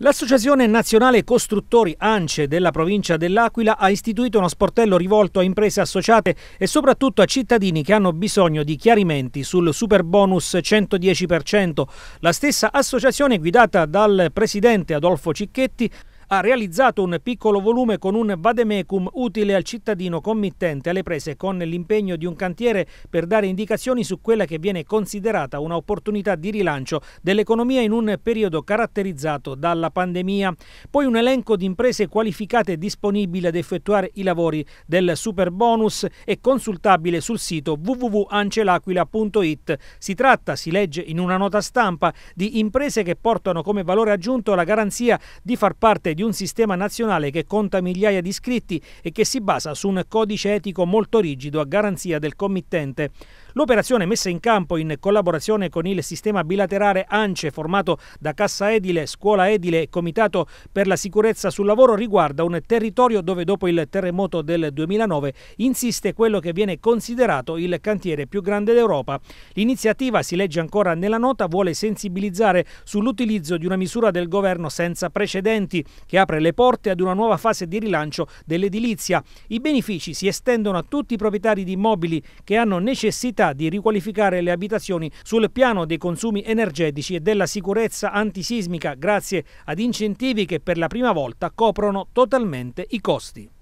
L'Associazione Nazionale Costruttori ANCE della provincia dell'Aquila ha istituito uno sportello rivolto a imprese associate e soprattutto a cittadini che hanno bisogno di chiarimenti sul super bonus 110%. La stessa associazione guidata dal presidente Adolfo Cicchetti ha realizzato un piccolo volume con un vademecum utile al cittadino committente alle prese con l'impegno di un cantiere per dare indicazioni su quella che viene considerata un'opportunità di rilancio dell'economia in un periodo caratterizzato dalla pandemia. Poi un elenco di imprese qualificate disponibili ad effettuare i lavori del super bonus è consultabile sul sito www.ancelaquila.it. Si tratta, si legge in una nota stampa, di imprese che portano come valore aggiunto la garanzia di far parte di un sistema nazionale che conta migliaia di iscritti e che si basa su un codice etico molto rigido a garanzia del committente. L'operazione messa in campo in collaborazione con il sistema bilaterale ANCE formato da Cassa Edile, Scuola Edile e Comitato per la sicurezza sul lavoro riguarda un territorio dove dopo il terremoto del 2009 insiste quello che viene considerato il cantiere più grande d'Europa. L'iniziativa, si legge ancora nella nota, vuole sensibilizzare sull'utilizzo di una misura del governo senza precedenti che apre le porte ad una nuova fase di rilancio dell'edilizia. I benefici si estendono a tutti i proprietari di immobili che hanno necessità di riqualificare le abitazioni sul piano dei consumi energetici e della sicurezza antisismica grazie ad incentivi che per la prima volta coprono totalmente i costi.